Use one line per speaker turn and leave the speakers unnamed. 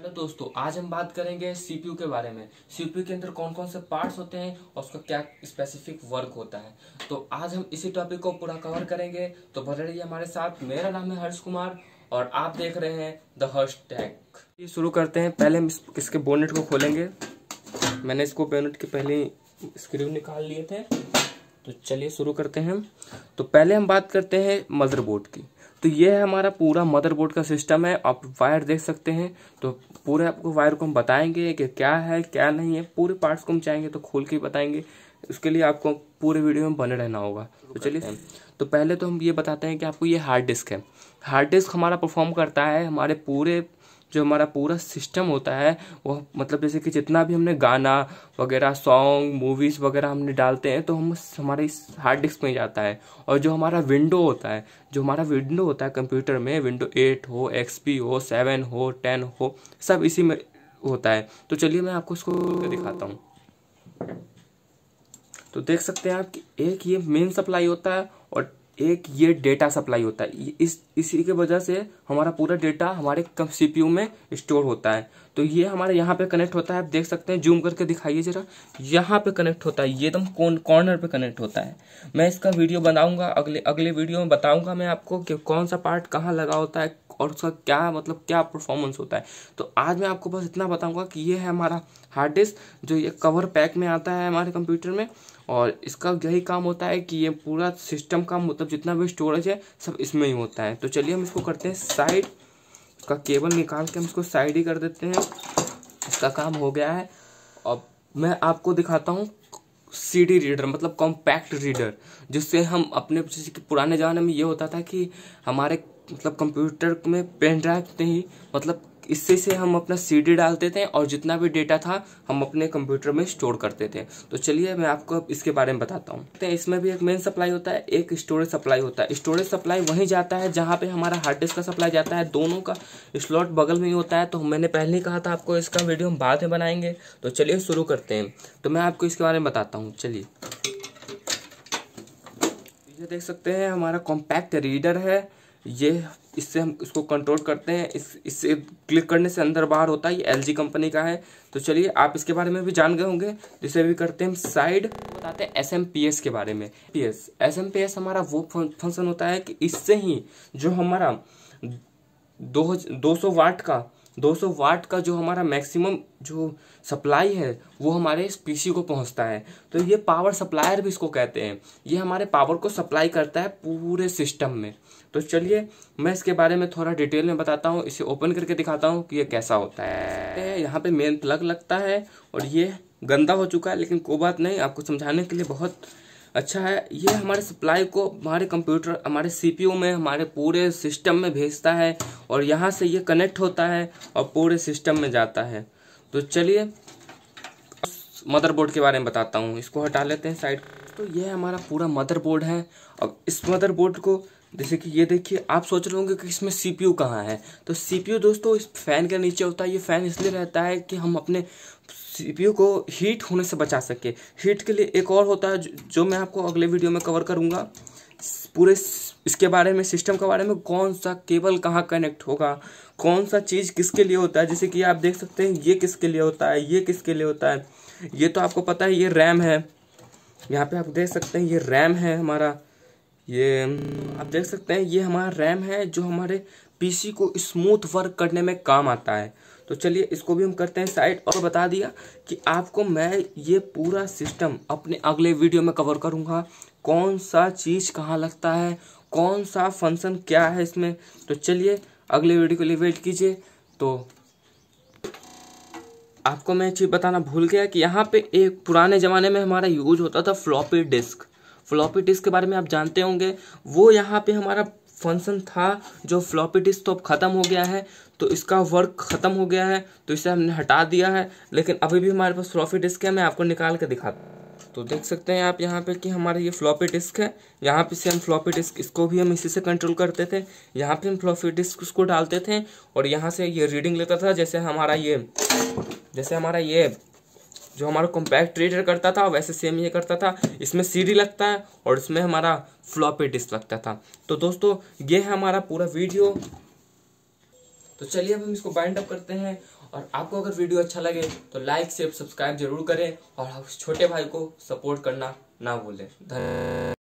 hello दोस्तों आज हम बात करेंगे सीपीयू के बारे में सीपीयू के अंदर कौन कौन से पार्ट्स होते हैं और उसका क्या स्पेसिफिक वर्क होता है तो आज हम इसी टॉपिक को पूरा कवर करेंगे तो बने रहिए हमारे साथ मेरा नाम है हर्ष कुमार और आप देख रहे हैं द हर्ष टैक ये शुरू करते हैं पहले हम इसके बोनेट को खोलेंगे मैंने इसको बोनेट के पहले स्क्रीन निकाल लिए थे तो चलिए शुरू करते हैं तो पहले हम बात करते हैं मदरबोर्ड की तो ये है हमारा पूरा मदरबोर्ड का सिस्टम है आप वायर देख सकते हैं तो पूरे आपको वायर को हम बताएंगे कि क्या है क्या नहीं है पूरे पार्ट्स को हम चाहेंगे तो खोल के बताएंगे उसके लिए आपको पूरे वीडियो में बने रहना होगा तो चलिए तो पहले तो हम ये बताते हैं कि आपको ये हार्ड डिस्क है हार्ड डिस्क हमारा परफॉर्म करता है हमारे पूरे जो हमारा पूरा सिस्टम होता है वह मतलब जैसे कि जितना भी हमने गाना वगैरह सॉन्ग मूवीज़ वगैरह हमने डालते हैं तो हम हमारे इस हार्ड डिस्क में जाता है और जो हमारा विंडो होता है जो हमारा विंडो होता है कंप्यूटर में विंडो एट हो एक्स हो सेवन हो टेन हो सब इसी में होता है तो चलिए मैं आपको इसको दिखाता हूँ तो देख सकते हैं आप कि एक ये मेन सप्लाई होता है और एक ये डेटा सप्लाई होता है इस इसी के वजह से हमारा पूरा डेटा हमारे सीपीयू में स्टोर होता है तो ये हमारे यहाँ पे कनेक्ट होता है आप देख सकते हैं जूम करके दिखाइए जरा यहाँ पे कनेक्ट होता है ये एकदम कौन कॉर्नर पे कनेक्ट होता है मैं इसका वीडियो बनाऊंगा अगले अगले वीडियो में बताऊंगा मैं आपको कि कौन सा पार्ट कहाँ लगा होता है और उसका क्या मतलब क्या परफॉर्मेंस होता है तो आज मैं आपको बस इतना बताऊँगा कि ये है हमारा हार्ड डिस्क जो ये कवर पैक में आता है हमारे कंप्यूटर में और इसका यही काम होता है कि ये पूरा सिस्टम का मतलब जितना भी स्टोरेज है सब इसमें ही होता है तो चलिए हम इसको करते हैं साइड का केबल निकाल के हम इसको साइड ही कर देते हैं इसका काम हो गया है अब मैं आपको दिखाता हूँ सीडी रीडर मतलब कॉम्पैक्ट रीडर जिससे हम अपने जैसे कि पुराने ज़माने में ये होता था कि हमारे मतलब कंप्यूटर में पेन ड्राइव नहीं मतलब इससे से हम अपना सीडी डालते थे और जितना भी डेटा था हम अपने कंप्यूटर में स्टोर करते थे तो चलिए मैं आपको इसके बारे में बताता हूँ तो इसमें भी एक मेन सप्लाई होता है एक स्टोरेज सप्लाई होता है स्टोरेज सप्लाई वहीं जाता है जहाँ पे हमारा हार्ड डिस्क का सप्लाई जाता है दोनों का स्लॉट बगल में ही होता है तो मैंने पहले ही कहा था आपको इसका वीडियो हम बाद में बनाएंगे तो चलिए शुरू करते हैं तो मैं आपको इसके बारे में बताता हूँ चलिए ये देख सकते हैं हमारा कॉम्पैक्ट रीडर है ये इससे हम इसको कंट्रोल करते हैं इस इससे क्लिक करने से अंदर बाहर होता है ये एल कंपनी का है तो चलिए आप इसके बारे में भी जान गए होंगे जिसे भी करते हैं हम साइड बताते हैं एस के बारे में पी एस एस हमारा वो फंक्शन होता है कि इससे ही जो हमारा दो, दो सौ वाट का 200 वाट का जो हमारा मैक्सिमम जो सप्लाई है वो हमारे पीसी को पहुंचता है तो ये पावर सप्लायर भी इसको कहते हैं ये हमारे पावर को सप्लाई करता है पूरे सिस्टम में तो चलिए मैं इसके बारे में थोड़ा डिटेल में बताता हूँ इसे ओपन करके दिखाता हूँ कि ये कैसा होता है यहाँ पे मेन प्लग लगता है और ये गंदा हो चुका है लेकिन कोई बात नहीं आपको समझाने के लिए बहुत अच्छा है ये हमारे सप्लाई को हमारे कंप्यूटर हमारे सीपीयू में हमारे पूरे सिस्टम में भेजता है और यहाँ से ये कनेक्ट होता है और पूरे सिस्टम में जाता है तो चलिए मदरबोर्ड के बारे में बताता हूँ इसको हटा लेते हैं साइड तो ये हमारा पूरा मदरबोर्ड है अब इस मदरबोर्ड को जैसे कि ये देखिए आप सोच रहे होंगे कि इसमें सी पी यू कहाँ है तो सी पी यू दोस्तों इस फैन के नीचे होता है ये फैन इसलिए रहता है कि हम अपने सीपीयू को हीट होने से बचा सके हीट के लिए एक और होता है जो मैं आपको अगले वीडियो में कवर करूँगा पूरे इसके बारे में सिस्टम के बारे में कौन सा केबल कहाँ कनेक्ट होगा कौन सा चीज़ किसके लिए होता है जैसे कि आप देख सकते हैं ये किसके लिए होता है ये किसके लिए होता है ये तो आपको पता है ये रैम है यहाँ पे आप देख सकते हैं ये रैम है हमारा ये आप देख सकते हैं ये हमारा रैम है जो हमारे पीसी को स्मूथ वर्क करने में काम आता है तो चलिए इसको भी हम करते हैं साइड और बता दिया कि आपको मैं ये पूरा सिस्टम अपने अगले वीडियो में कवर करूँगा कौन सा चीज़ कहाँ लगता है कौन सा फंक्शन क्या है इसमें तो चलिए अगले वीडियो के लिए वेट कीजिए तो आपको मैं चीज़ बताना भूल गया कि यहाँ पे एक पुराने ज़माने में हमारा यूज होता था फ्लॉपी डिस्क फ्लॉपी डिस्क के बारे में आप जानते होंगे वो यहाँ पे हमारा फंक्शन था जो फ्लॉपी डिस्क तो अब ख़त्म हो गया है तो इसका वर्क ख़त्म हो गया है तो इसे हमने हटा दिया है लेकिन अभी भी हमारे पास फ्लॉपी डिस्क है मैं आपको निकाल के दिखा तो देख सकते हैं आप यहाँ पे कि हमारा ये फ्लॉपी डिस्क है यहाँ पे से हम फ्लॉपी डिस्क इसको भी हम इसी से कंट्रोल करते थे यहाँ पे हम फ्लॉपी डिस्क उसको डालते थे और यहाँ से ये रीडिंग लेता था जैसे हमारा ये जैसे हमारा ये जो हमारा कॉम्पैक्ट रीडर करता था वैसे सेम ये करता था इसमें सीडी लगता है और इसमें हमारा फ्लॉपी डिस्क लगता था तो दोस्तों ये है हमारा पूरा वीडियो तो चलिए अब हम इसको बाइंड अप करते हैं और आपको अगर वीडियो अच्छा लगे तो लाइक शेयर सब्सक्राइब जरूर करें और छोटे भाई को सपोर्ट करना ना भूलें धन्यवाद